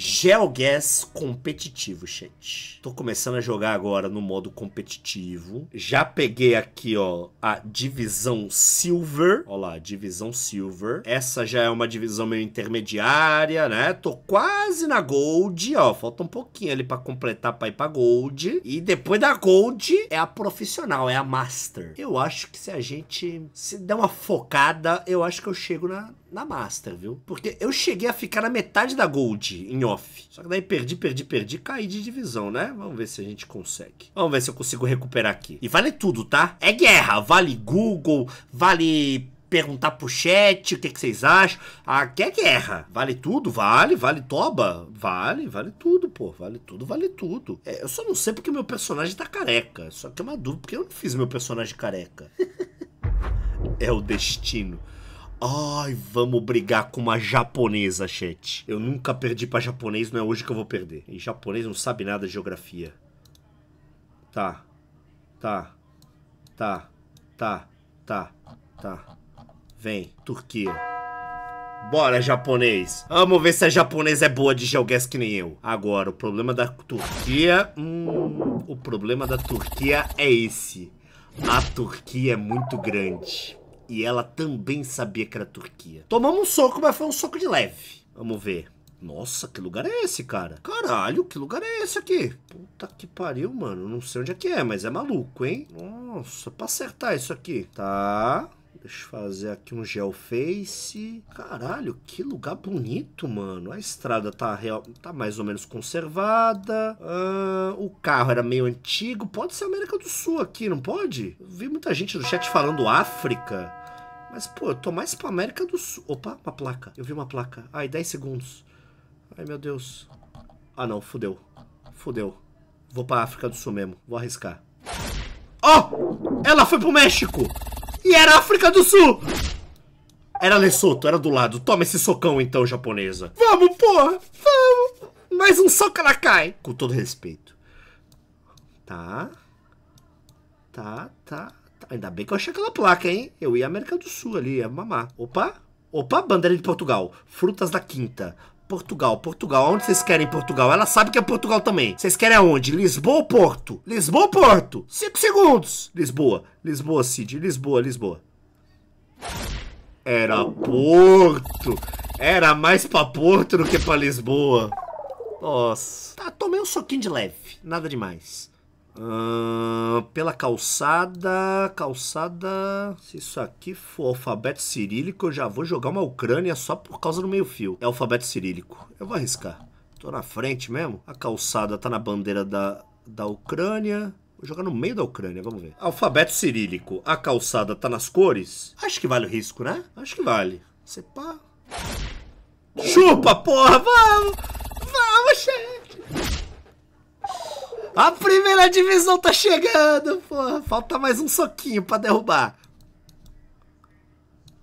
Geoguess competitivo, gente. Tô começando a jogar agora no modo competitivo. Já peguei aqui, ó, a divisão Silver. Ó lá, divisão Silver. Essa já é uma divisão meio intermediária, né? Tô quase na Gold, ó. Falta um pouquinho ali pra completar pra ir pra Gold. E depois da Gold é a profissional, é a Master. Eu acho que se a gente se der uma focada, eu acho que eu chego na, na Master, viu? Porque eu cheguei a ficar na metade da Gold em off. Só que daí perdi, perdi, perdi, caí de divisão, né? Vamos ver se a gente consegue. Vamos ver se eu consigo recuperar aqui. E vale tudo, tá? É guerra. Vale Google, vale perguntar pro chat o que, que vocês acham. Aqui é guerra. Vale tudo? Vale, vale toba? Vale, vale tudo, pô. Vale tudo, vale tudo. É, eu só não sei porque meu personagem tá careca. Só que é uma dúvida, porque eu não fiz meu personagem careca. é o destino. Ai, vamos brigar com uma japonesa, chat. Eu nunca perdi pra japonês, não é hoje que eu vou perder. E japonês não sabe nada de geografia. Tá. Tá. Tá. Tá. Tá. Tá. Vem, Turquia. Bora, japonês. Vamos ver se a japonesa é boa de geoguess que nem eu. Agora, o problema da Turquia... Hum, o problema da Turquia é esse. A Turquia é muito grande. E ela também sabia que era Turquia. Tomamos um soco, mas foi um soco de leve. Vamos ver. Nossa, que lugar é esse, cara? Caralho, que lugar é esse aqui? Puta que pariu, mano. Não sei onde é que é, mas é maluco, hein? Nossa, pra acertar isso aqui. Tá. Deixa eu fazer aqui um gel face. Caralho, que lugar bonito, mano. A estrada tá, real, tá mais ou menos conservada. Ah, o carro era meio antigo. Pode ser América do Sul aqui, não pode? Eu vi muita gente no chat falando África. Mas, pô, eu tô mais pra América do Sul. Opa, uma placa. Eu vi uma placa. Ai, 10 segundos. Ai, meu Deus. Ah, não, fudeu. Fudeu. Vou pra África do Sul mesmo. Vou arriscar. Oh! Ela foi pro México! E era África do Sul! Era lesoto, era do lado. Toma esse socão então, japonesa. Vamos, porra! Vamos! Mais um soco ela cai! Com todo respeito. Tá. Tá, tá. Ainda bem que eu achei aquela placa, hein? Eu ia à América do Sul ali, ia mamar. Opa! Opa, bandeira de Portugal. Frutas da Quinta. Portugal, Portugal. Onde vocês querem Portugal? Ela sabe que é Portugal também. Vocês querem aonde? Lisboa ou Porto? Lisboa ou Porto? Cinco segundos. Lisboa. Lisboa, Cid. Lisboa, Lisboa. Era Porto. Era mais pra Porto do que pra Lisboa. Nossa. Tá, tomei um soquinho de leve. Nada demais pela calçada. Calçada. Se isso aqui for alfabeto cirílico, eu já vou jogar uma Ucrânia só por causa do meio-fio. É alfabeto cirílico. Eu vou arriscar. Tô na frente mesmo. A calçada tá na bandeira da, da Ucrânia. Vou jogar no meio da Ucrânia, vamos ver. Alfabeto cirílico. A calçada tá nas cores? Acho que vale o risco, né? Acho que vale. Você pá. Chupa, porra! Vamos! Vamos, chefe! A primeira divisão tá chegando, porra. Falta mais um soquinho pra derrubar.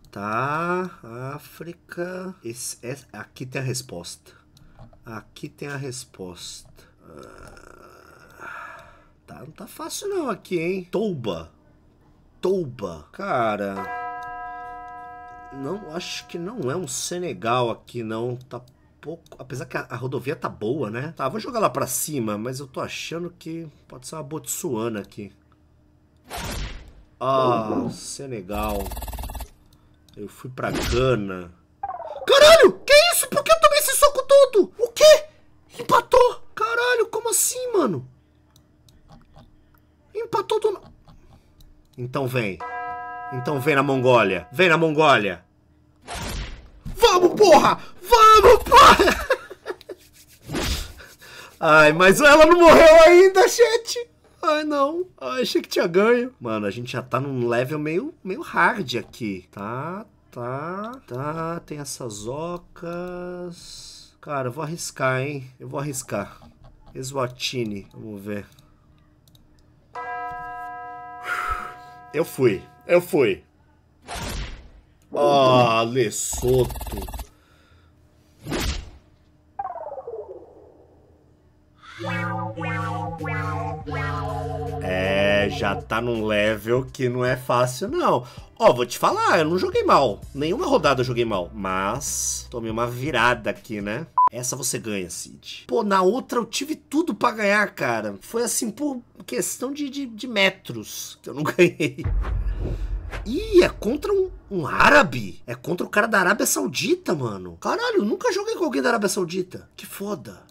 Tá, África. Esse, esse, aqui tem a resposta. Aqui tem a resposta. Ah, tá, não tá fácil não aqui, hein? Touba. Touba. Cara... Não, acho que não é um Senegal aqui, não. Tá pouco. Apesar que a, a, rodovia tá boa, né? Tá, vou jogar lá pra cima, mas eu tô achando que pode ser uma Botsuana aqui. Ah, Senegal. Eu fui pra Gana. Caralho, que isso? Por que eu tomei esse soco todo? O quê? Empatou? Caralho, como assim, mano? Empatou do... Então vem. Então vem na Mongólia. Vem na Mongólia. Vamos, porra! Ai, mas ela não morreu ainda, chat! Ai, não. Ai, achei que tinha ganho. Mano, a gente já tá num level meio, meio hard aqui. Tá, tá, tá. Tem essas ocas. Cara, eu vou arriscar, hein? Eu vou arriscar. Eswatini. Vamos ver. Eu fui. Eu fui. Ah, soto. já tá num level que não é fácil, não. Ó, oh, vou te falar, eu não joguei mal. Nenhuma rodada eu joguei mal. Mas tomei uma virada aqui, né? Essa você ganha, Cid. Pô, na outra eu tive tudo para ganhar, cara. Foi assim, por questão de, de, de, metros que eu não ganhei. Ih, é contra um, um árabe. É contra o cara da Arábia Saudita, mano. Caralho, eu nunca joguei com alguém da Arábia Saudita. Que foda.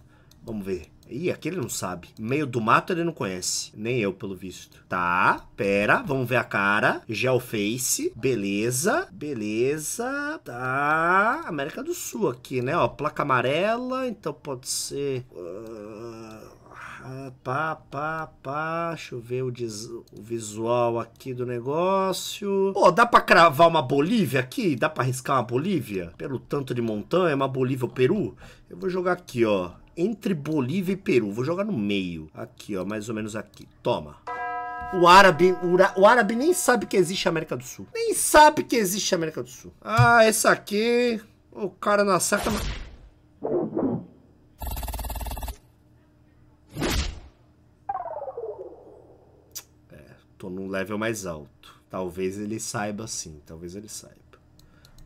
Vamos ver. Ih, aqui ele não sabe. Meio do mato ele não conhece. Nem eu, pelo visto. Tá, pera. Vamos ver a cara. Geoface. Beleza. Beleza. Tá. América do Sul aqui, né? Ó, placa amarela. Então pode ser... Uh... pá, pá, pá. Deixa eu ver o, des, o visual aqui do negócio. Pô, oh, dá pra cravar uma Bolívia aqui? Dá pra arriscar uma Bolívia? Pelo tanto de montanha, uma Bolívia ou Peru? Eu vou jogar aqui, ó entre Bolívia e Peru. Vou jogar no meio. Aqui, ó, mais ou menos aqui. Toma. O árabe, o, o árabe nem sabe que existe a América do Sul. Nem sabe que existe a América do Sul. Ah, esse aqui... O cara na saca... É, tô num level mais alto. Talvez ele saiba sim, talvez ele saiba.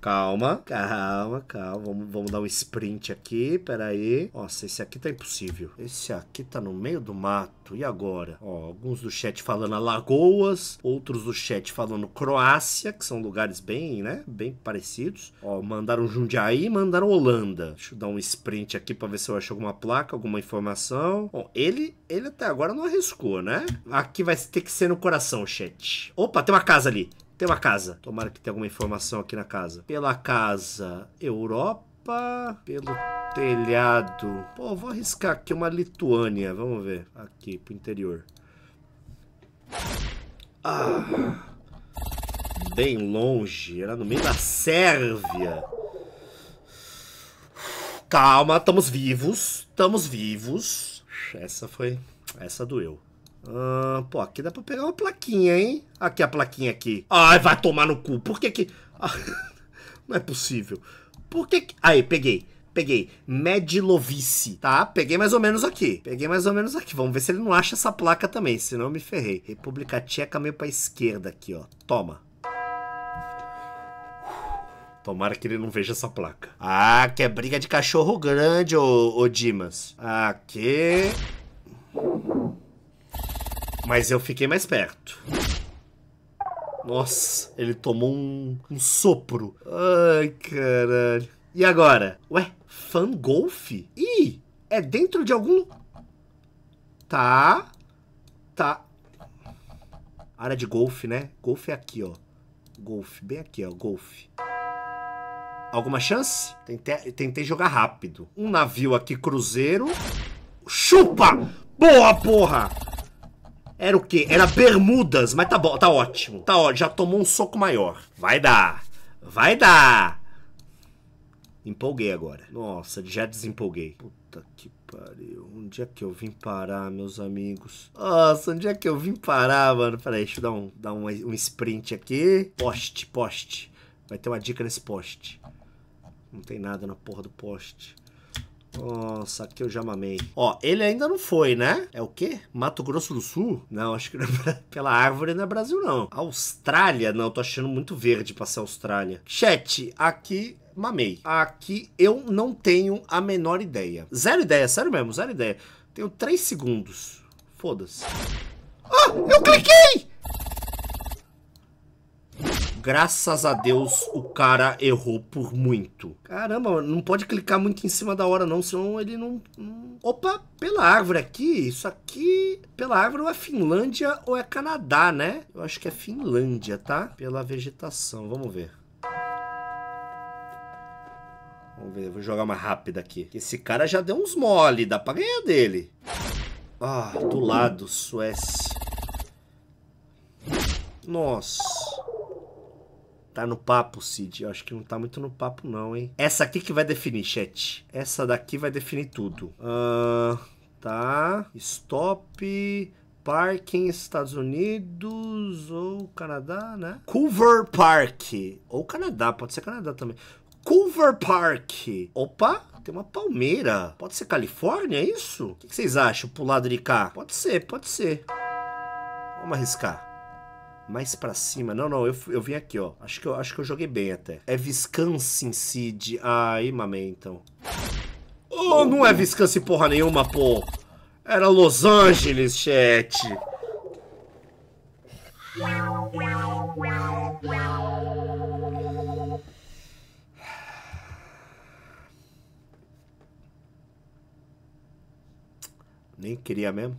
Calma, calma, calma. Vamos, vamos dar um sprint aqui, peraí. Nossa, esse aqui tá impossível. Esse aqui tá no meio do mato. E agora? Ó, alguns do chat falando Alagoas, outros do chat falando Croácia, que são lugares bem, né? Bem parecidos. Ó, mandaram Jundiaí, mandaram Holanda. Deixa eu dar um sprint aqui pra ver se eu acho alguma placa, alguma informação. Bom, ele, ele até agora não arriscou, né? Aqui vai ter que ser no coração, chat. Opa, tem uma casa ali. Tem uma casa. Tomara que tenha alguma informação aqui na casa. Pela casa Europa. Pelo telhado. Pô, vou arriscar aqui uma Lituânia. Vamos ver. Aqui, pro interior. Ah, bem longe. Era no meio da Sérvia. Calma, estamos vivos. Estamos vivos. Essa foi. Essa doeu. Ah, pô, aqui dá pra pegar uma plaquinha, hein? Aqui a plaquinha aqui. Ai, vai tomar no cu. Por que que... Ah, não é possível. Por que que... Aí, peguei. Peguei Medlovice, tá? Peguei mais ou menos aqui. Peguei mais ou menos aqui. Vamos ver se ele não acha essa placa também, senão eu me ferrei. República Tcheca meio pra esquerda aqui, ó. Toma. Tomara que ele não veja essa placa. Ah, que é briga de cachorro grande, ô, ô Dimas. Aqui. Mas eu fiquei mais perto. Nossa, ele tomou um, um sopro. Ai, caralho. E agora? Ué, fan Ih, é dentro de algum. Tá. Tá. Área de golfe, né? Golfe é aqui, ó. Golfe, bem aqui, ó. Golfe. Alguma chance? Tentei, tentei jogar rápido. Um navio aqui, cruzeiro. Chupa! Boa, porra! Era o quê? Era bermudas, mas tá bom, tá ótimo. Tá ótimo, já tomou um soco maior. Vai dar. Vai dar. Empolguei agora. Nossa, já desempolguei. Puta que pariu. Onde é que eu vim parar, meus amigos? Nossa, onde é que eu vim parar, mano? Peraí, deixa eu dar um, dar um, um sprint aqui. Poste, poste. Vai ter uma dica nesse poste. Não tem nada na porra do poste. Nossa, aqui eu já mamei. Ó, ele ainda não foi, né? É o quê? Mato Grosso do Sul? Não, acho que não é pela árvore não é Brasil, não. Austrália? Não, tô achando muito verde pra ser Austrália. Chat, aqui mamei. Aqui eu não tenho a menor ideia. Zero ideia, sério mesmo, zero ideia. Tenho três segundos. Foda-se. Ah, eu cliquei! Graças a Deus o cara errou por muito. Caramba, não pode clicar muito em cima da hora não, senão ele não... Opa, pela árvore aqui, isso aqui... Pela árvore ou é Finlândia ou é Canadá, né? Eu acho que é Finlândia, tá? Pela vegetação, vamos ver. Vamos ver, vou jogar uma rápida aqui. Esse cara já deu uns mole, dá pra ganhar dele. Ah, do lado, Suécia. Nossa. Tá no papo, Cid. Eu acho que não tá muito no papo, não, hein? Essa aqui que vai definir, chat. Essa daqui vai definir tudo. Uh, tá. Stop. Parking, Estados Unidos ou Canadá, né? Culver Park. Ou Canadá, pode ser Canadá também. Culver Park. Opa, tem uma palmeira. Pode ser Califórnia, é isso? O que vocês acham pro lado de cá? Pode ser, pode ser. Vamos arriscar mais para cima. Não, não, eu, eu vim aqui, ó. Acho que, eu, acho que eu joguei bem até. É Viscansing de. Ai, mamei, então. Oh, não é Viscance porra nenhuma, pô. Era Los Angeles, chat. Nem queria mesmo.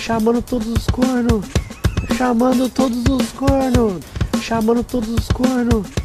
Chamando todos os cornos chamando todos os cornos, chamando todos os cornos.